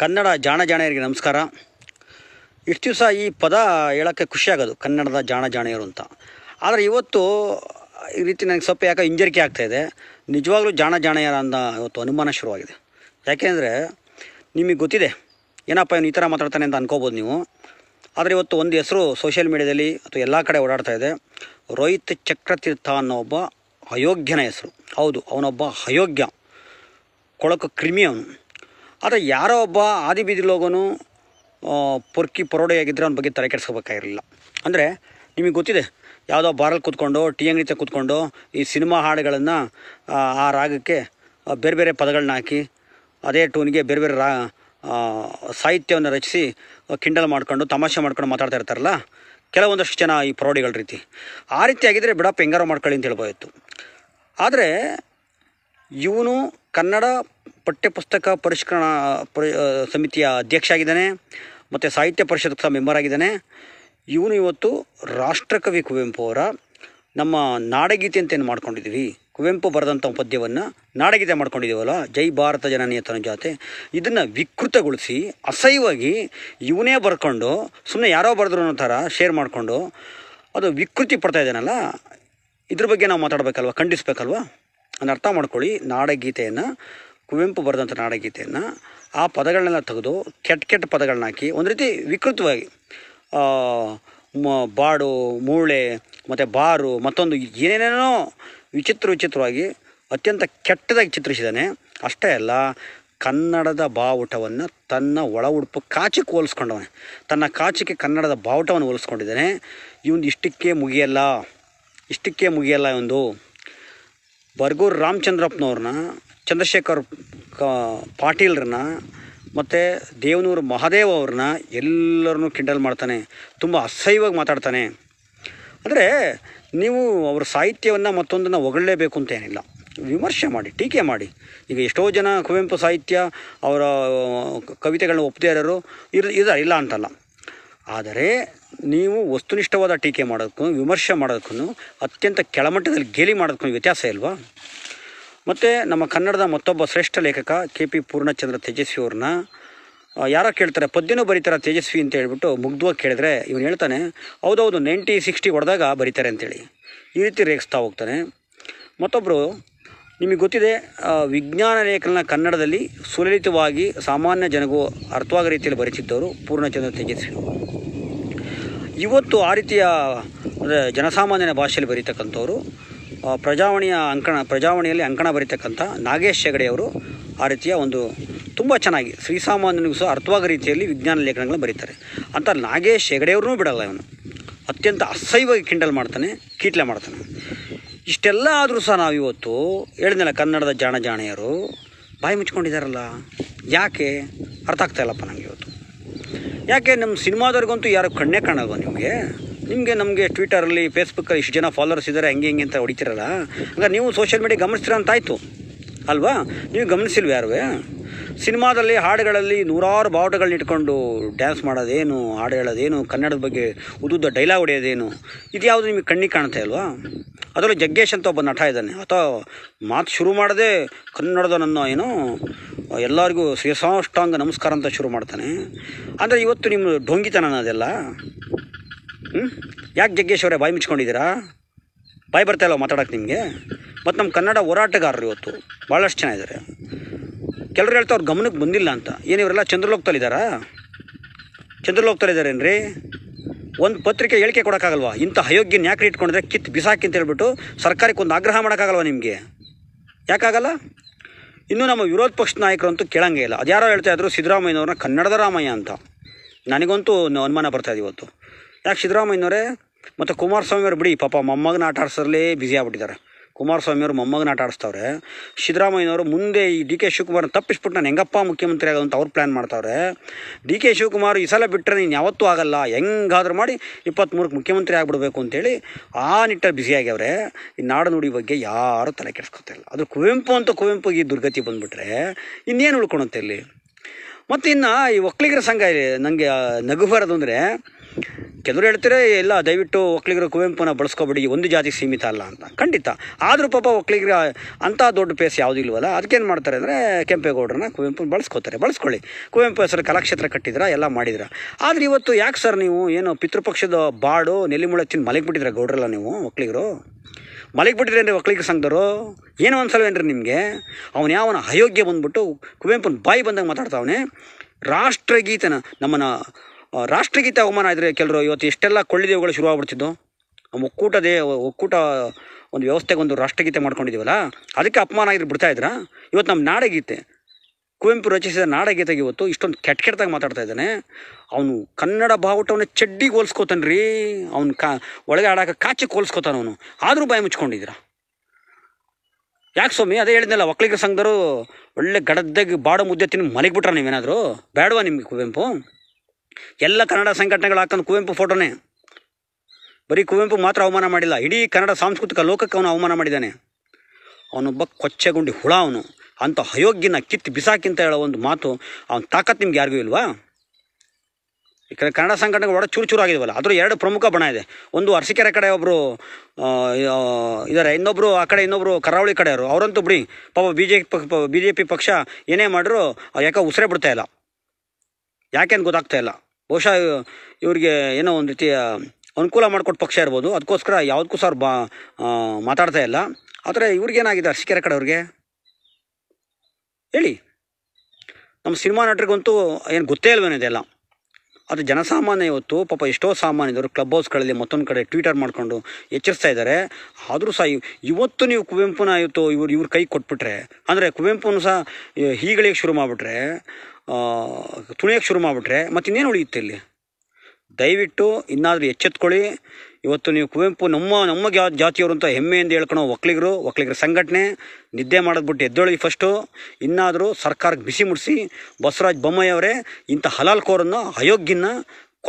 ಕನ್ನಡ ಜಾಣ ಜಾಣೆಯರಿಗೆ ನಮಸ್ಕಾರ ಇಷ್ಟು ದಿವಸ ಈ ಪದ ಹೇಳೋಕ್ಕೆ ಖುಷಿಯಾಗೋದು ಕನ್ನಡದ ಜಾಣ ಜಾಣೆಯರು ಅಂತ ಆದರೆ ಇವತ್ತು ಈ ರೀತಿ ನನಗೆ ಸ್ವಲ್ಪ ಯಾಕೆ ಹಿಂಜರಿಕೆ ಆಗ್ತಾಯಿದೆ ನಿಜವಾಗ್ಲೂ ಜಾಣ ಜಾಣೆಯರ ಅಂತ ಇವತ್ತು ಅನುಮಾನ ಶುರುವಾಗಿದೆ ಯಾಕೆಂದರೆ ನಿಮಗೆ ಗೊತ್ತಿದೆ ಏನಪ್ಪ ಇವನು ಈ ಥರ ಮಾತಾಡ್ತಾನೆ ಅಂತ ಅನ್ಕೋಬೋದು ನೀವು ಆದರೆ ಇವತ್ತು ಒಂದು ಹೆಸರು ಸೋಷಿಯಲ್ ಮೀಡಿಯಾದಲ್ಲಿ ಅಥವಾ ಎಲ್ಲ ಕಡೆ ಓಡಾಡ್ತಾ ಇದೆ ರೋಹಿತ್ ಚಕ್ರತೀರ್ಥ ಅನ್ನೋ ಒಬ್ಬ ಅಯೋಗ್ಯನ ಹೆಸರು ಹೌದು ಅವನೊಬ್ಬ ಅಯೋಗ್ಯ ಕೊಳಕು ಕ್ರಿಮಿ ಅವನು ಆದರೆ ಯಾರೋ ಒಬ್ಬ ಆದಿ ಬೀದಿಲೋಗೋನು ಪೊರ್ಕಿ ಪರೋಡೆಯಾಗಿದ್ದರೆ ಅವ್ನ ಬಗ್ಗೆ ತಲೆ ಕೆಡಿಸ್ಕೋಬೇಕಾಗಿರಲಿಲ್ಲ ಅಂದರೆ ನಿಮಗೆ ಗೊತ್ತಿದೆ ಯಾವುದೋ ಬಾರಲ್ಲಿ ಕೂತ್ಕೊಂಡು ಟೀ ಅಂಗಡಿ ಕೂತ್ಕೊಂಡು ಈ ಸಿನಿಮಾ ಹಾಡುಗಳನ್ನು ಆ ರಾಗಕ್ಕೆ ಬೇರೆ ಬೇರೆ ಪದಗಳನ್ನ ಹಾಕಿ ಅದೇ ಟೂನಿಗೆ ಬೇರೆ ಬೇರೆ ರಾ ಸಾಹಿತ್ಯವನ್ನು ರಚಿಸಿ ಕಿಂಡಲ್ ಮಾಡ್ಕೊಂಡು ತಮಾಷೆ ಮಾಡ್ಕೊಂಡು ಮಾತಾಡ್ತಾ ಇರ್ತಾರಲ್ಲ ಕೆಲವೊಂದಷ್ಟು ಜನ ಈ ಪರೋಡಿಗಳ ರೀತಿ ಆ ರೀತಿ ಆಗಿದ್ದರೆ ಬಿಡಪ್ಪ ಪೆಂಗಾರ ಮಾಡ್ಕೊಳ್ಳಿ ಅಂತ ಹೇಳ್ಬೋದಿತ್ತು ಆದರೆ ಇವನು ಕನ್ನಡ ಪಠ್ಯಪುಸ್ತಕ ಪರಿಷ್ಕರಣಾ ಪರಿ ಸಮಿತಿಯ ಅಧ್ಯಕ್ಷ ಆಗಿದ್ದಾನೆ ಮತ್ತು ಸಾಹಿತ್ಯ ಪರಿಷತ್ ಸಹ ಮೆಂಬರ್ ಆಗಿದ್ದಾನೆ ಇವನು ಇವತ್ತು ರಾಷ್ಟ್ರಕವಿ ಕುವೆಂಪು ಅವರ ನಮ್ಮ ನಾಡಗೀತೆ ಅಂತ ಏನು ಮಾಡ್ಕೊಂಡಿದ್ದೀವಿ ಕುವೆಂಪು ಬರೆದಂಥ ಪದ್ಯವನ್ನು ನಾಡಗೀತೆ ಮಾಡ್ಕೊಂಡಿದ್ದೀವಲ್ಲ ಜೈ ಭಾರತ ಜನನಿಯ ಜಾತೆ ಇದನ್ನು ವಿಕೃತಗೊಳಿಸಿ ಅಸಹ್ಯವಾಗಿ ಇವನೇ ಬರ್ಕೊಂಡು ಸುಮ್ಮನೆ ಯಾರೋ ಬರೆದ್ರು ಅನ್ನೋ ಥರ ಶೇರ್ ಮಾಡಿಕೊಂಡು ಅದು ವಿಕೃತಿ ಪಡ್ತಾ ಇದ್ದಾನಲ್ಲ ಇದ್ರ ಬಗ್ಗೆ ನಾವು ಮಾತಾಡಬೇಕಲ್ವ ಖಂಡಿಸ್ಬೇಕಲ್ವ ಅದನ್ನು ಅರ್ಥ ಮಾಡ್ಕೊಳ್ಳಿ ನಾಡಗೀತೆಯನ್ನು ಕುವೆಂಪು ಬರೆದಂಥ ನಾಡಗೀತೆಯನ್ನು ಆ ಪದಗಳನ್ನೆಲ್ಲ ತೆಗೆದು ಕೆಟ್ಟ ಕೆಟ್ಟ ಪದಗಳನ್ನ ಹಾಕಿ ಒಂದು ರೀತಿ ವಿಕೃತವಾಗಿ ಬಾಡು ಮೂಳೆ ಮತ್ತು ಬಾರು ಮತ್ತೊಂದು ಏನೇನೇನೋ ವಿಚಿತ್ರ ವಿಚಿತ್ರವಾಗಿ ಅತ್ಯಂತ ಕೆಟ್ಟದಾಗಿ ಚಿತ್ರಿಸಿದ್ದಾನೆ ಅಷ್ಟೇ ಅಲ್ಲ ಕನ್ನಡದ ಬಾವುಟವನ್ನು ತನ್ನ ಒಳ ಉಡುಪು ಕಾಚಿಗೆ ಹೋಲಿಸ್ಕೊಂಡವನೆ ತನ್ನ ಕಾಚಿಗೆ ಕನ್ನಡದ ಬಾವುಟವನ್ನು ಹೋಲಿಸ್ಕೊಂಡಿದ್ದಾನೆ ಇವನು ಇಷ್ಟಕ್ಕೆ ಮುಗಿಯಲ್ಲ ಇಷ್ಟಕ್ಕೆ ಮುಗಿಯಲ್ಲ ಒಂದು ಬರ್ಗೂರು ರಾಮಚಂದ್ರಪ್ಪನವ್ರನ್ನ ಚಂದ್ರಶೇಖರ್ ಪಾಟೀಲ್ರನ್ನ ಮತ್ತು ದೇವನೂರು ಮಹಾದೇವ್ ಅವ್ರನ್ನ ಎಲ್ಲರನ್ನೂ ಕಿಂಡಲ್ ಮಾಡ್ತಾನೆ ತುಂಬ ಅಸಹ್ಯವಾಗಿ ಮಾತಾಡ್ತಾನೆ ಅಂದರೆ ನೀವು ಅವ್ರ ಸಾಹಿತ್ಯವನ್ನು ಮತ್ತೊಂದನ್ನು ಹೊಗಳಲೇಬೇಕು ಅಂತೇನಿಲ್ಲ ವಿಮರ್ಶೆ ಮಾಡಿ ಟೀಕೆ ಮಾಡಿ ಈಗ ಎಷ್ಟೋ ಜನ ಕುವೆಂಪು ಸಾಹಿತ್ಯ ಅವರ ಕವಿತೆಗಳನ್ನ ಒಪ್ಪದೇ ಇರೋರು ಇರ್ ಇದ ಇಲ್ಲ ಅಂತಲ್ಲ ಆದರೆ ನೀವು ವಸ್ತುನಿಷ್ಠವಾದ ಟೀಕೆ ಮಾಡೋದಕ್ಕೂ ವಿಮರ್ಶೆ ಮಾಡೋದಕ್ಕೂ ಅತ್ಯಂತ ಕೆಳಮಟ್ಟದಲ್ಲಿ ಗೇಲಿ ಮಾಡೋದಕ್ಕೂ ವ್ಯತ್ಯಾಸ ಇಲ್ವಾ ಮತ್ತು ನಮ್ಮ ಕನ್ನಡದ ಮತ್ತೊಬ್ಬ ಶ್ರೇಷ್ಠ ಲೇಖಕ ಕೆ ಪಿ ಪೂರ್ಣಚಂದ್ರ ತೇಜಸ್ವಿ ಅವ್ರನ್ನ ಯಾರೋ ಕೇಳ್ತಾರೆ ಪದ್ಯನೂ ಬರೀತಾರೆ ತೇಜಸ್ವಿ ಅಂತ ಹೇಳ್ಬಿಟ್ಟು ಮುಗ್ಧವಾಗಿ ಕೇಳಿದ್ರೆ ಇವನು ಹೇಳ್ತಾನೆ ಹೌದೌದು ನೈಂಟಿ ಸಿಕ್ಸ್ಟಿ ಹೊಡೆದಾಗ ಬರೀತಾರೆ ಅಂತೇಳಿ ಈ ರೀತಿ ರೇಖಿಸ್ತಾ ಹೋಗ್ತಾನೆ ಮತ್ತೊಬ್ಬರು ನಿಮಗೆ ಗೊತ್ತಿದೆ ವಿಜ್ಞಾನ ಲೇಖನ ಕನ್ನಡದಲ್ಲಿ ಸುಲಲಿತವಾಗಿ ಸಾಮಾನ್ಯ ಜನಗೂ ಅರ್ಥವಾಗ ರೀತಿಯಲ್ಲಿ ಬರೀತಿದ್ದವರು ಪೂರ್ಣಚಂದ್ರ ತೇಜಸ್ವಿ ಇವತ್ತು ಆ ರೀತಿಯ ಅಂದರೆ ಜನಸಾಮಾನ್ಯನ ಭಾಷೆಯಲ್ಲಿ ಬರೀತಕ್ಕಂಥವ್ರು ಪ್ರಜಾವಾಣಿಯ ಅಂಕಣ ಪ್ರಜಾವಾಣಿಯಲ್ಲಿ ಅಂಕಣ ಬರೀತಕ್ಕಂಥ ನಾಗೇಶ್ ಹೆಗಡೆಯವರು ಆ ರೀತಿಯ ಒಂದು ತುಂಬ ಚೆನ್ನಾಗಿ ಶ್ರೀಸಾಮಾನ್ಯನಿಗೂ ಸಹ ಅರ್ಥವಾಗೋ ರೀತಿಯಲ್ಲಿ ವಿಜ್ಞಾನ ಲೇಖನಗಳನ್ನ ಬರೀತಾರೆ ಅಂತ ನಾಗೇಶ್ ಹೆಗಡೆಯವ್ರನ್ನೂ ಬಿಡಲ್ಲ ಇವನು ಅತ್ಯಂತ ಅಸಹ್ಯವಾಗಿ ಕಿಂಡಲ್ ಮಾಡ್ತಾನೆ ಕೀಟ್ಲೆ ಮಾಡ್ತಾನೆ ಇಷ್ಟೆಲ್ಲ ಆದರೂ ಸಹ ನಾವು ಇವತ್ತು ಹೇಳಿದ್ನಲ್ಲ ಕನ್ನಡದ ಜಾಣ ಜಾಣೆಯರು ಬಾಯಿ ಮುಚ್ಕೊಂಡಿದ್ದಾರಲ್ಲ ಯಾಕೆ ಅರ್ಥ ಆಗ್ತಾಯಿಲ್ಲಪ್ಪ ನನಗೆ ಇವತ್ತು ಯಾಕೆ ನಮ್ಮ ಸಿನಿಮಾದವ್ರಿಗಂತೂ ಯಾರು ಕಣ್ಣೇ ಕಾಣಲ್ವ ನಿಮಗೆ ನಿಮಗೆ ನಮಗೆ ಟ್ವಿಟರಲ್ಲಿ ಫೇಸ್ಬುಕ್ಕಲ್ಲಿ ಇಷ್ಟು ಜನ ಫಾಲೋವರ್ಸ್ ಇದ್ದಾರೆ ಹಂಗೆ ಹಿಂಗೆ ಅಂತ ಹೊಡಿತಿರಲ್ಲ ಹಂಗಾರೆ ನೀವು ಸೋಷಿಯಲ್ ಮೀಡಿಯಾ ಗಮನಿಸ್ತೀರ ಆಯಿತು ಅಲ್ವಾ ನೀವು ಗಮನಿಸಿಲ್ವ ಯಾರು ಸಿನಿಮಾದಲ್ಲಿ ಹಾಡುಗಳಲ್ಲಿ ನೂರಾರು ಬಾವುಟಗಳನ್ನ ಇಟ್ಕೊಂಡು ಡ್ಯಾನ್ಸ್ ಮಾಡೋದೇನು ಹಾಡು ಹೇಳೋದೇನು ಕನ್ನಡದ ಬಗ್ಗೆ ಉದ್ದುದ್ದ ಡೈಲಾಗ್ ಹೊಡೆಯೋದೇನು ಇದು ಯಾವುದು ನಿಮಗೆ ಕಣ್ಣಿಗೆ ಕಾಣ್ತಾ ಇಲ್ವಾ ಅದರಲ್ಲಿ ಜಗ್ಗೇಶ್ ಅಂತ ಒಬ್ಬ ನಟ ಇದ್ದಾನೆ ಅಥವಾ ಮಾತು ಶುರು ಮಾಡದೆ ಕನ್ನಡದ ನನ್ನ ಏನು ಎಲ್ಲರಿಗೂ ಶ್ರೀಸಾಷ್ಟಾಂಗ ನಮಸ್ಕಾರ ಅಂತ ಶುರು ಮಾಡ್ತಾನೆ ಅಂದರೆ ಇವತ್ತು ನಿಮ್ಮ ಢೋಂಗಿತನ ಅನ್ನೋದೆಲ್ಲ ಹ್ಞೂ ಯಾಕೆ ಜಗ್ಗೇಶ್ ಅವರೇ ಬಾಯಿ ಮುಚ್ಕೊಂಡಿದ್ದೀರಾ ಬಾಯಿ ಬರ್ತಾ ಇಲ್ಲ ಮಾತಾಡೋಕೆ ನಿಮಗೆ ಮತ್ತು ನಮ್ಮ ಕನ್ನಡ ಹೋರಾಟಗಾರರು ಇವತ್ತು ಭಾಳಷ್ಟು ಜನ ಇದ್ದಾರೆ ಕೆಲವರು ಹೇಳ್ತಾ ಅವ್ರ ಗಮನಕ್ಕೆ ಬಂದಿಲ್ಲ ಅಂತ ಏನು ಇವರೆಲ್ಲ ಚಂದ್ರಲೋಕದಲ್ಲಿದ್ದಾರಾ ಇದ್ದಾರೇನು ರೀ ಒಂದು ಪತ್ರಿಕೆ ಹೇಳಿಕೆ ಕೊಡೋಕ್ಕಾಗಲ್ವಾ ಇಂಥ ಅಯೋಗ್ಯನ ಯಾಕೆ ಇಟ್ಕೊಂಡ್ರೆ ಕಿತ್ತು ಬಿಸಾಕಿ ಅಂತ ಹೇಳ್ಬಿಟ್ಟು ಸರ್ಕಾರಕ್ಕೆ ಒಂದು ಆಗ್ರಹ ಮಾಡೋಕ್ಕಾಗಲ್ವಾ ನಿಮಗೆ ಯಾಕಾಗಲ್ಲ ಇನ್ನು ನಮ್ಮ ವಿರೋಧ ಪಕ್ಷದ ನಾಯಕರಂತೂ ಕೇಳಂಗೇ ಇಲ್ಲ ಅದು ಯಾರೋ ಹೇಳ್ತಾ ಇದ್ರು ಸಿದ್ದರಾಮಯ್ಯನವ್ರನ್ನ ಕನ್ನಡದ ರಾಮಯ್ಯ ಅಂತ ನನಗಂತೂ ಅನುಮಾನ ಬರ್ತಾಯಿದೆ ಇವತ್ತು ಯಾಕೆ ಸಿದ್ದರಾಮಯ್ಯನವರೇ ಮತ್ತು ಕುಮಾರಸ್ವಾಮಿಯವ್ರು ಬಿಡಿ ಪಾಪ ಮೊಮ್ಮಗನ ಆಟ ಆಡಿಸೋರ್ಲೇ ಬ್ಯುಸಿ ಆಗ್ಬಿಟ್ಟಿದ್ದಾರೆ ಕುಮಾರಸ್ವಾಮಿಯವರು ಮೊಮ್ಮಗನ ಆಟ ಆಡಿಸ್ತವ್ರೆ ಸಿದ್ದರಾಮಯ್ಯನವರು ಮುಂದೆ ಈ ಡಿ ಕೆ ಶಿವಕುಮಾರ್ನ ತಪ್ಪಿಸ್ಬಿಟ್ಟು ನಾನು ಹೆಂಗಪ್ಪ ಮುಖ್ಯಮಂತ್ರಿ ಆಗೋದು ಅವ್ರು ಪ್ಲ್ಯಾನ್ ಮಾಡ್ತಾವ್ರೆ ಡಿ ಕೆ ಶಿವಕುಮಾರ್ ಈ ಸಲ ಬಿಟ್ಟರೆ ನೀನು ಯಾವತ್ತೂ ಆಗಲ್ಲ ಹೆಂಗಾದ್ರೂ ಮಾಡಿ ಇಪ್ಪತ್ತ್ಮೂರಕ್ಕೆ ಮುಖ್ಯಮಂತ್ರಿ ಆಗಿಬಿಡ್ಬೇಕು ಅಂತೇಳಿ ಆ ನಿಟ್ಟಲ್ಲಿ ಆಗ್ಯವ್ರೆ ಈ ನುಡಿ ಬಗ್ಗೆ ಯಾರೂ ತಲೆ ಕೆಡಿಸ್ಕೊತಿಲ್ಲ ಅದು ಕುವೆಂಪು ಅಂತ ಕುವೆಂಪುಗೆ ಈ ದುರ್ಗತಿ ಬಂದುಬಿಟ್ರೆ ಇನ್ನೇನು ಉಳ್ಕೊಳಂತೆ ಇಲ್ಲಿ ಮತ್ತು ಇನ್ನು ಈ ಒಕ್ಕಲಿಗರ ಸಂಘ ನನಗೆ ನಗು ಬರೋದು ಅಂದರೆ ಕೆಲವರು ಹೇಳ್ತಾರೆ ಎಲ್ಲ ದಯವಿಟ್ಟು ಒಕ್ಕಲಿಗರು ಕುವೆಂಪುನ ಬಳಸ್ಕೊಬೇಡಿ ಒಂದು ಜಾತಿಗೆ ಸೀಮಿತ ಅಲ್ಲ ಅಂತ ಖಂಡಿತ ಆದರೂ ಪಾಪ ಒಕ್ಕಲಿಗರ ಅಂಥ ದೊಡ್ಡ ಪ್ಲೇಸ್ ಯಾವುದೂ ಇಲ್ವಲ್ಲ ಅದಕ್ಕೇನು ಮಾಡ್ತಾರೆ ಅಂದರೆ ಕೆಂಪೇಗೌಡರನ್ನ ಕುವೆಂಪುನ ಬಳಸ್ಕೋತಾರೆ ಬಳಸ್ಕೊಳ್ಳಿ ಕುವೆಂಪು ಹೆಸರು ಕಲಾಕ್ಷೇತ್ರ ಕಟ್ಟಿದ್ರ ಎಲ್ಲ ಮಾಡಿದ್ರ ಆದರೆ ಇವತ್ತು ಯಾಕೆ ಸರ್ ನೀವು ಏನು ಪಿತೃಪಕ್ಷದ ಬಾಡು ನೆಲ್ಲಿಮೂಳೆ ತಿಂದು ಮಲಗಿಬಿಟ್ಟಿದ್ರೆ ಗೌಡ್ರಲ್ಲ ನೀವು ಒಕ್ಕಲಿಗರು ಮಲಗಿಬಿಟ್ಟಿದ್ರೆ ಅಂದರೆ ಒಕ್ಕಲಿಗ ಸಂಘರು ಏನೋ ಅನ್ಸಲ್ವೇನ್ರಿ ನಿಮಗೆ ಅವನು ಯಾವನ ಅಯೋಗ್ಯ ಬಂದ್ಬಿಟ್ಟು ಕುವೆಂಪುನ ಬಾಯಿ ಬಂದಾಗ ಮಾತಾಡ್ತಾವನೆ ರಾಷ್ಟ್ರಗೀತನ ನಮ್ಮನ್ನು ರಾಷ್ಟ್ರಗೀತೆ ಅವಮಾನ ಆದರೆ ಕೆಲವರು ಇವತ್ತು ಇಷ್ಟೆಲ್ಲ ಕೊಳ್ಳಿದೇವುಗಳು ಶುರುವಾಗ್ಬಿಡ್ತಿದ್ದು ಒಕ್ಕೂಟದೇ ಒಕ್ಕೂಟ ಒಂದು ವ್ಯವಸ್ಥೆಗೆ ಒಂದು ರಾಷ್ಟ್ರಗೀತೆ ಮಾಡ್ಕೊಂಡಿದ್ದೀವಲ್ಲ ಅದಕ್ಕೆ ಅಪಮಾನ ಆಗಿದ್ರು ಬಿಡ್ತಾ ಇದ್ರ ಇವತ್ತು ನಮ್ಮ ನಾಡಗೀತೆ ಕುವೆಂಪು ರಚಿಸಿದ ನಾಡಗೀತೆಗೆ ಇವತ್ತು ಇಷ್ಟೊಂದು ಕೆಟ್ಟ ಕೆಟ್ಟದಾಗ ಮಾತಾಡ್ತಾ ಇದ್ದಾನೆ ಅವನು ಕನ್ನಡ ಬಾವುಟವನ್ನ ಚಡ್ಡಿಗೆ ಹೋಲ್ಸ್ಕೋತಾನೆ ರೀ ಅವ್ನು ಕಾ ಒಳಗೆ ಆಡೋಕೆ ಕಾಚಿಗೆ ಹೋಲಿಸ್ಕೋತಾನ ಅವನು ಆದರೂ ಬಾಯಿ ಮುಚ್ಕೊಂಡಿದ್ದೀರಾ ಯಾಕೆ ಸ್ವಾಮಿ ಅದೇ ಹೇಳಿದ್ನಲ್ಲ ಒಕ್ಕಲಿಗರ ಸಂಘದವರು ಒಳ್ಳೆ ಗಡದ್ದಾಗಿ ಬಾಡೋ ಮುದ್ದೆ ತಿನ್ನು ಮಲಗಿಬಿಟ್ರ ನೀವೇನಾದರೂ ಬೇಡವಾ ನಿಮಗೆ ಕುವೆಂಪು ಎಲ್ಲ ಕನ್ನಡ ಸಂಘಟನೆಗಳು ಹಾಕೊಂಡು ಕುವೆಂಪು ಫೋಟೋನೇ ಬರೀ ಕುವೆಂಪು ಮಾತ್ರ ಅವಮಾನ ಮಾಡಿಲ್ಲ ಇಡೀ ಕನ್ನಡ ಸಾಂಸ್ಕೃತಿಕ ಲೋಕಕ್ಕೆ ಅವನು ಅವಮಾನ ಮಾಡಿದ್ದಾನೆ ಅವನೊಬ್ಬ ಕೊಚ್ಚೆಗುಂಡಿ ಹುಳ ಅವನು ಅಂಥ ಅಯೋಗ್ಯನ ಕಿತ್ತು ಬಿಸಾಕಿಂತ ಹೇಳೋ ಒಂದು ಮಾತು ಅವನ ತಾಕತ್ ನಿಮ್ಗೆ ಯಾರಿಗೂ ಇಲ್ವಾ ಈ ಕಡೆ ಕನ್ನಡ ಸಂಘಟನೆಗಳು ಒಡ ಚೂರು ಚೂರು ಆಗಿದವಲ್ಲ ಅದರ ಎರಡು ಪ್ರಮುಖ ಬಣ ಇದೆ ಒಂದು ಅರಸಿಕೆರೆ ಕಡೆ ಒಬ್ಬರು ಇದ್ದಾರೆ ಇನ್ನೊಬ್ಬರು ಆ ಕಡೆ ಇನ್ನೊಬ್ಬರು ಕರಾವಳಿ ಕಡೆಯವರು ಅವರಂತೂ ಬಿಡಿ ಪಾಪ B J P B J P ಪಕ್ಷ ಏನೇ ಮಾಡಿದ್ರು ಯಾಕೆ ಉಸಿರೇ ಬಿಡ್ತಾ ಇಲ್ಲ ಯಾಕೆಂದು ಗೊತ್ತಾಗ್ತಾ ಇಲ್ಲ ಬಹುಶಃ ಇವ್ರಿಗೆ ಏನೋ ಒಂದು ರೀತಿಯ ಅನುಕೂಲ ಮಾಡಿಕೊಟ್ಟು ಪಕ್ಷ ಇರ್ಬೋದು ಅದಕ್ಕೋಸ್ಕರ ಯಾವುದಕ್ಕೂ ಸರ್ ಬಾ ಮಾತಾಡ್ತಾ ಇಲ್ಲ ಆದರೆ ಇವ್ರಿಗೇನಾಗಿದೆ ಕಡೆ ಕಡೆಯವ್ರಿಗೆ ಹೇಳಿ ನಮ್ಮ ಸಿನಿಮಾ ನಟರಿಗಂತೂ ಏನು ಗೊತ್ತೇ ಇಲ್ವೇನಿದೆಲ್ಲ ಅದು ಜನಸಾಮಾನ್ಯ ಇವತ್ತು ಪಾಪ ಎಷ್ಟೋ ಸಾಮಾನ್ಯದವರು ಕ್ಲಬ್ ಹೌಸ್ಗಳಲ್ಲಿ ಮತ್ತೊಂದು ಕಡೆ ಟ್ವೀಟರ್ ಮಾಡಿಕೊಂಡು ಎಚ್ಚರಿಸ್ತಾ ಇದ್ದಾರೆ ಆದರೂ ಸಹ ಇವತ್ತು ನೀವು ಕುವೆಂಪುನ ಇವತ್ತು ಇವ್ರು ಇವ್ರ ಕೈ ಕೊಟ್ಬಿಟ್ರೆ ಅಂದರೆ ಕುವೆಂಪುನ ಸಹ ಹೀಗಳಿಗೆ ಶುರು ಮಾಡಿಬಿಟ್ರೆ ತುಳಿಯೋಕ್ಕೆ ಶುರು ಮಾಡಿಬಿಟ್ರೆ ಮತ್ತು ಇನ್ನೇನು ಉಳಿಯುತ್ತೆ ಇಲ್ಲಿ ದಯವಿಟ್ಟು ಇನ್ನಾದರೂ ಎಚ್ಚೆತ್ಕೊಳ್ಳಿ ಇವತ್ತು ನೀವು ಕುವೆಂಪು ನಮ್ಮ ನಮ್ಮ ಜಾ ಜಾತಿಯವರು ಅಂತ ಹೆಮ್ಮೆಯಿಂದ ಹೇಳ್ಕೊಳೋ ಒಕ್ಕಲಿಗರು ಒಕ್ಕಲಿಗರ ಸಂಘಟನೆ ನಿದ್ದೆ ಮಾಡಿದ್ಬಿಟ್ಟು ಎದ್ದೊಳಗಿ ಫಸ್ಟು ಇನ್ನಾದರೂ ಸರ್ಕಾರಕ್ಕೆ ಬಿಸಿ ಮುಡಿಸಿ ಬಸವರಾಜ ಬೊಮ್ಮಾಯಿ ಅವರೇ ಇಂಥ ಹಲಾಲ್ ಕೋರನ್ನು ಅಯೋಗ್ಯನ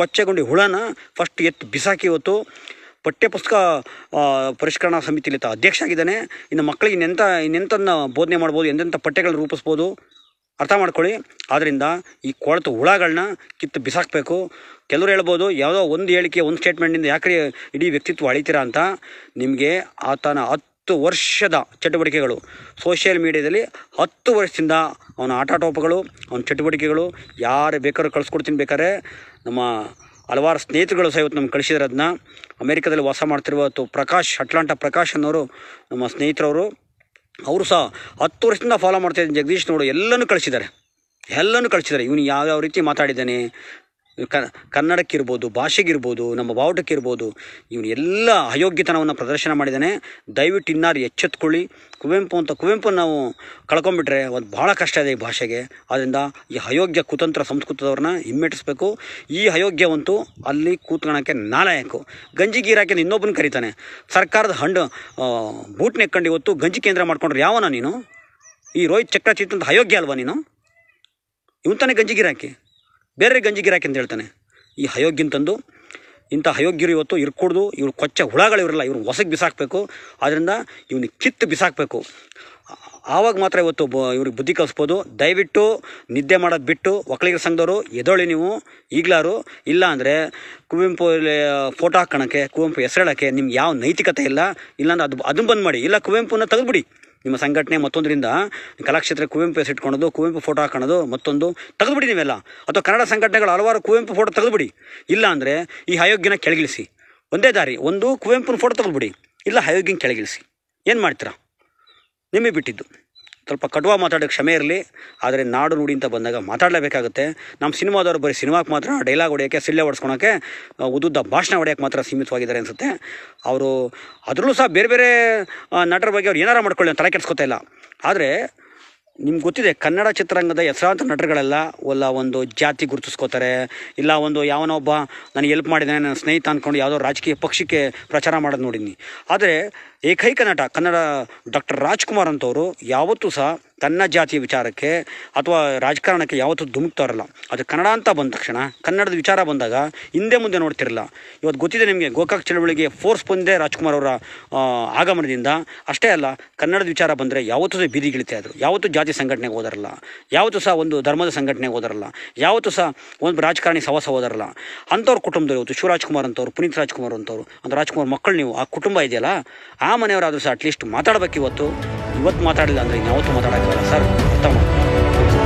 ಕೊಚ್ಚೆಗೊಂಡಿ ಹುಳನ ಫಸ್ಟ್ ಎತ್ತು ಬಿಸಾಕಿ ಇವತ್ತು ಪಠ್ಯಪುಸ್ತಕ ಪರಿಷ್ಕರಣಾ ಸಮಿತಿಲಿ ಅಧ್ಯಕ್ಷ ಆಗಿದ್ದಾನೆ ಇನ್ನು ಮಕ್ಕಳಿಗೆ ಇನ್ನೆಂಥ ಇನ್ನೆಂಥದನ್ನ ಬೋಧನೆ ಮಾಡ್ಬೋದು ಎಂತೆಂಥ ಪಠ್ಯಗಳನ್ನ ರೂಪಿಸ್ಬೋದು ಅರ್ಥ ಮಾಡ್ಕೊಳ್ಳಿ ಆದ್ದರಿಂದ ಈ ಕೊಳೆತು ಹುಳಗಳನ್ನ ಕಿತ್ತು ಬಿಸಾಕಬೇಕು ಕೆಲವರು ಹೇಳ್ಬೋದು ಯಾವುದೋ ಒಂದು ಹೇಳಿಕೆ ಒಂದು ಸ್ಟೇಟ್ಮೆಂಟಿಂದ ಯಾಕೆ ಇಡೀ ವ್ಯಕ್ತಿತ್ವ ಅಳಿತೀರಾ ಅಂತ ನಿಮಗೆ ಆತನ ಹತ್ತು ವರ್ಷದ ಚಟುವಟಿಕೆಗಳು ಸೋಷಿಯಲ್ ಮೀಡಿಯಾದಲ್ಲಿ ಹತ್ತು ವರ್ಷದಿಂದ ಅವನ ಆಟಾಟೋಪಗಳು ಅವನ ಚಟುವಟಿಕೆಗಳು ಯಾರು ಬೇಕಾದ್ರೂ ಕಳಿಸ್ಕೊಡ್ತೀನಿ ಬೇಕಾದ್ರೆ ನಮ್ಮ ಹಲವಾರು ಸ್ನೇಹಿತರುಗಳು ಸಹ ಇವತ್ತು ನಮ್ಗೆ ಕಳಿಸಿದ್ರೆ ಅದನ್ನ ಅಮೇರಿಕಾದಲ್ಲಿ ವಾಸ ಮಾಡ್ತಿರುವ ಪ್ರಕಾಶ್ ಅಟ್ಲಾಂಟಾ ಪ್ರಕಾಶ್ ಅನ್ನೋರು ನಮ್ಮ ಸ್ನೇಹಿತರವರು ಅವರು ಸಹ ಹತ್ತು ವರ್ಷದಿಂದ ಫಾಲೋ ಮಾಡ್ತಾ ಜಗದೀಶ್ ನೋಡು ಎಲ್ಲನೂ ಕಳಿಸಿದ್ದಾರೆ ಎಲ್ಲನೂ ಕಳಿಸಿದ್ದಾರೆ ಇವನು ಯಾವ್ಯಾವ ರೀತಿ ಮಾತಾಡಿದ್ದಾನೆ ಕ ಕನ್ನಡಕ್ಕಿರ್ಬೋದು ಭಾಷೆಗಿರ್ಬೋದು ನಮ್ಮ ಬಾವುಟಕ್ಕಿರ್ಬೋದು ಇವನು ಎಲ್ಲ ಅಯೋಗ್ಯತನವನ್ನು ಪ್ರದರ್ಶನ ಮಾಡಿದ್ದಾನೆ ದಯವಿಟ್ಟು ಇನ್ನಾರು ಎಚ್ಚೆತ್ಕೊಳ್ಳಿ ಕುವೆಂಪು ಅಂತ ಕುವೆಂಪು ನಾವು ಕಳ್ಕೊಂಬಿಟ್ರೆ ಒಂದು ಭಾಳ ಕಷ್ಟ ಇದೆ ಈ ಭಾಷೆಗೆ ಆದ್ದರಿಂದ ಈ ಅಯೋಗ್ಯ ಕುತಂತ್ರ ಸಂಸ್ಕೃತದವ್ರನ್ನ ಹಿಮ್ಮೆಟ್ಟಿಸ್ಬೇಕು ಈ ಅಯೋಗ್ಯವಂತೂ ಅಲ್ಲಿ ಕೂತ್ಕೊಳ್ಳೋಕ್ಕೆ ನಾಲಾಯಕು ಗಂಜಿ ಗೀರಾಕೆ ಇನ್ನೊಬ್ಬನ ಕರೀತಾನೆ ಸರ್ಕಾರದ ಹಂಡು ಬೂಟ್ ನೆಕ್ಕೊಂಡು ಇವತ್ತು ಗಂಜಿ ಕೇಂದ್ರ ಮಾಡ್ಕೊಂಡ್ರೆ ಯಾವನ ನೀನು ಈ ರೋಹಿತ್ ಚಕ್ರಚಿತ್ರ ಅಂತ ಅಯೋಗ್ಯ ಅಲ್ವಾ ನೀನು ಇವಂತಾನೆ ಗಂಜಿ ಗಿರಾಕಿ ಬೇರೆ ಗಂಜಿ ಗಿರಾಕಿ ಅಂತ ಹೇಳ್ತಾನೆ ಈ ಅಯೋಗ್ಯನ ತಂದು ಇಂಥ ಅಯೋಗ್ಯರು ಇವತ್ತು ಇರ್ಕೊಡ್ದು ಇವ್ರು ಕೊಚ್ಚ ಹುಳಗಳು ಇವರಲ್ಲ ಇವ್ನ ಹೊಸಗೆ ಬಿಸಾಕಬೇಕು ಆದ್ದರಿಂದ ಇವ್ನ ಕಿತ್ತು ಬಿಸಾಕಬೇಕು ಆವಾಗ ಮಾತ್ರ ಇವತ್ತು ಬ ಇವ್ರಿಗೆ ಬುದ್ಧಿ ಕಲಿಸ್ಬೋದು ದಯವಿಟ್ಟು ನಿದ್ದೆ ಮಾಡೋದು ಬಿಟ್ಟು ಒಕ್ಕಲಿಗರ ಸಂಘದವರು ಎದೊಳಿ ನೀವು ಈಗಲಾರು ಇಲ್ಲ ಅಂದರೆ ಕುವೆಂಪು ಫೋಟೋ ಹಾಕೋಣಕ್ಕೆ ಕುವೆಂಪು ಹೆಸರೇಳೋಕ್ಕೆ ನಿಮ್ಗೆ ಯಾವ ನೈತಿಕತೆ ಇಲ್ಲ ಇಲ್ಲಾಂದ್ರೆ ಅದು ಅದನ್ನು ಬಂದ್ ಮಾಡಿ ಇಲ್ಲ ಕುವೆಂಪುನ ತೆಗೆದುಬಿಡಿ ನಿಮ್ಮ ಸಂಘಟನೆ ಮತ್ತೊಂದರಿಂದ ಕಲಾಕ್ಷೇತ್ರ ಕುವೆಂಪು ಹೆಸರು ಇಟ್ಕೊಳೋದು ಕುವೆಂಪು ಫೋಟೋ ಹಾಕೋದು ಮತ್ತೊಂದು ತೆಗೆದುಬಿಡಿ ನೀವೆಲ್ಲ ಅಥವಾ ಕನ್ನಡ ಸಂಘಟನೆಗಳು ಹಲವಾರು ಕುವೆಂಪು ಫೋಟೋ ತೆಗೆದುಬಿಡಿ ಇಲ್ಲ ಅಂದರೆ ಈ ಅಯೋಗ್ಯನ ಕೆಳಗಿಳಿಸಿ ಒಂದೇ ದಾರಿ ಒಂದು ಕುವೆಂಪುನ ಫೋಟೋ ತೆಗೆದುಬಿಡಿ ಇಲ್ಲ ಅಯೋಗ್ಯನ ಕೆಳಗಿಳಿಸಿ ಏನು ಮಾಡ್ತೀರಾ ನಿಮಗೆ ಬಿಟ್ಟಿದ್ದು ಸ್ವಲ್ಪ ಕಡುವ ಮಾತಾಡೋಕ್ಕೆ ಕ್ಷಮೆ ಇರಲಿ ಆದರೆ ನಾಡು ನುಡಿ ಅಂತ ಬಂದಾಗ ಮಾತಾಡಲೇಬೇಕಾಗುತ್ತೆ ನಮ್ಮ ಸಿನಿಮಾದವರು ಬರೀ ಸಿನಿಮಾಕ್ಕೆ ಮಾತ್ರ ಡೈಲಾಗ್ ಹೊಡೆಯೋಕ್ಕೆ ಸಿಳ್ಳೆ ಹೊಡೆಸ್ಕೊಳೋಕ್ಕೆ ಉದ್ದುದ್ದ ಭಾಷಣ ಹೊಡೆಯೋಕೆ ಮಾತ್ರ ಸೀಮಿತವಾಗಿದ್ದಾರೆ ಅನಿಸುತ್ತೆ ಅವರು ಅದರಲ್ಲೂ ಸಹ ಬೇರೆ ಬೇರೆ ನಟರ ಬಗ್ಗೆ ಅವ್ರು ಏನಾರ ಮಾಡ್ಕೊಳ್ಳಿ ತಲೆ ಕೆಡಿಸ್ಕೊತಾ ಇಲ್ಲ ಆದರೆ ನಿಮ್ಗೆ ಗೊತ್ತಿದೆ ಕನ್ನಡ ಚಿತ್ರರಂಗದ ಹೆಸರಾಂತ ನಟರುಗಳೆಲ್ಲ ಒಲ್ಲ ಒಂದು ಜಾತಿ ಗುರುತಿಸ್ಕೋತಾರೆ ಇಲ್ಲ ಒಂದು ಯಾವನೊಬ್ಬ ನಾನು ಎಲ್ಪ್ ಮಾಡಿದ್ದಾನೆ ನನ್ನ ಸ್ನೇಹಿತ ಅಂದ್ಕೊಂಡು ಯಾವುದೋ ರಾಜಕೀಯ ಪಕ್ಷಕ್ಕೆ ಪ್ರಚಾರ ಮಾಡೋದು ನೋಡಿದ್ದೀನಿ ಆದರೆ ಏಕೈಕ ನಟ ಕನ್ನಡ ಡಾಕ್ಟರ್ ರಾಜ್ಕುಮಾರ್ ಅಂತವರು ಯಾವತ್ತೂ ಸಹ ತನ್ನ ಜಾತಿಯ ವಿಚಾರಕ್ಕೆ ಅಥವಾ ರಾಜಕಾರಣಕ್ಕೆ ಯಾವತ್ತೂ ಧುಮುಕ್ತಾ ಅದು ಕನ್ನಡ ಅಂತ ಬಂದ ತಕ್ಷಣ ಕನ್ನಡದ ವಿಚಾರ ಬಂದಾಗ ಹಿಂದೆ ಮುಂದೆ ನೋಡ್ತಿರಲ್ಲ ಇವತ್ತು ಗೊತ್ತಿದೆ ನಿಮಗೆ ಗೋಕಾಕ್ ಚಳವಳಿಗೆ ಫೋರ್ಸ್ ಬಂದೇ ರಾಜ್ಕುಮಾರ್ ಅವರ ಆಗಮನದಿಂದ ಅಷ್ಟೇ ಅಲ್ಲ ಕನ್ನಡದ ವಿಚಾರ ಬಂದರೆ ಯಾವತ್ತೂ ಸಹ ಬೀದಿಗಿಳಿತಾ ಇದ್ರು ಯಾವತ್ತೂ ಜಾತಿ ಸಂಘಟನೆಗೆ ಹೋದರಲ್ಲ ಯಾವತ್ತೂ ಸಹ ಒಂದು ಧರ್ಮದ ಸಂಘಟನೆಗೆ ಹೋದರಲ್ಲ ಯಾವತ್ತೂ ಸಹ ಒಂದು ರಾಜಕಾರಣಿ ಸವಾಸ ಹೋದರಲ್ಲ ಅಂಥವ್ರ ಕುಟುಂಬದವ್ರು ಇವತ್ತು ಶಿವರಾಜ್ಕುಮಾರ್ ಅಂತವ್ರು ಪುನೀತ್ ರಾಜ್ಕುಮಾರ್ ಅಂತವ್ರು ಅಂದ್ರೆ ರಾಜ್ಕುಮಾರ್ ಮಕ್ಕಳು ನೀವು ಆ ಕುಟುಂಬ ಇದೆಯಲ್ಲ ಆ ಆ ಮನೆಯವರಾದರೂ ಸಹ ಅಟ್ಲೀಸ್ಟ್ ಮಾತಾಡ್ಬೇಕು ಇವತ್ತು ಇವತ್ತು ಮಾತಾಡಲಿಲ್ಲ ಅಂದರೆ ಇನ್ಯಾವತ್ತು ಮಾತಾಡೋಕ್ಕಾಗಲ್ಲ ಸರ್ ಉತ್ತಮ